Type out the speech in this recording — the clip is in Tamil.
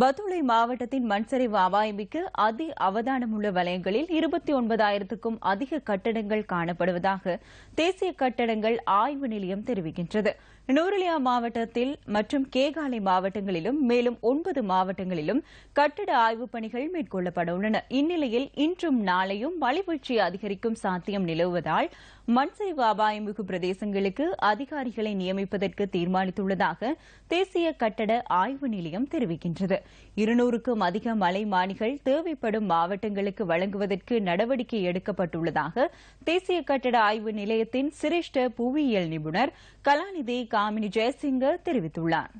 பதுளை மாவட்டத்தின் மண்சரிவு அபாயமிக்கு அதி அவதானமுள்ள வலயங்களில் இருபத்தி ஒன்பதாயிரத்துக்கும் அதிக கட்டடங்கள் காணப்படுவதாக தேசிய கட்டடங்கள் ஆய்வு நிலையம் தெரிவிக்கின்றது நூரலியா மாவட்டத்தில் மற்றும் கேகாலை மாவட்டங்களிலும் மேலும் ஒன்பது மாவட்டங்களிலும் கட்டட ஆய்வுப் பணிகள் மேற்கொள்ளப்பட உள்ளன இந்நிலையில் இன்றும் நாளையும் மழைவீழ்ச்சி அதிகரிக்கும் சாத்தியம் நிலவுவதால் மண்சரிவு அபாயமிகு பிரதேசங்களுக்கு அதிகாரிகளை நியமிப்பதற்கு தீர்மானித்துள்ளதாக தேசிய கட்டட ஆய்வு நிலையம் தெரிவிக்கின்றது இருநூறுக்கும் அதிக மலை தேவைப்படும் மாவட்டங்களுக்கு வழங்குவதற்கு நடவடிக்கை எடுக்கப்பட்டுள்ளதாக தேசிய கட்டட ஆய்வு நிலையத்தின் சிரேஷ்ட புவியியல் நிபுணர் கலாநிதி காமினி ஜெயசிங்கர் தெரிவித்துள்ளாா்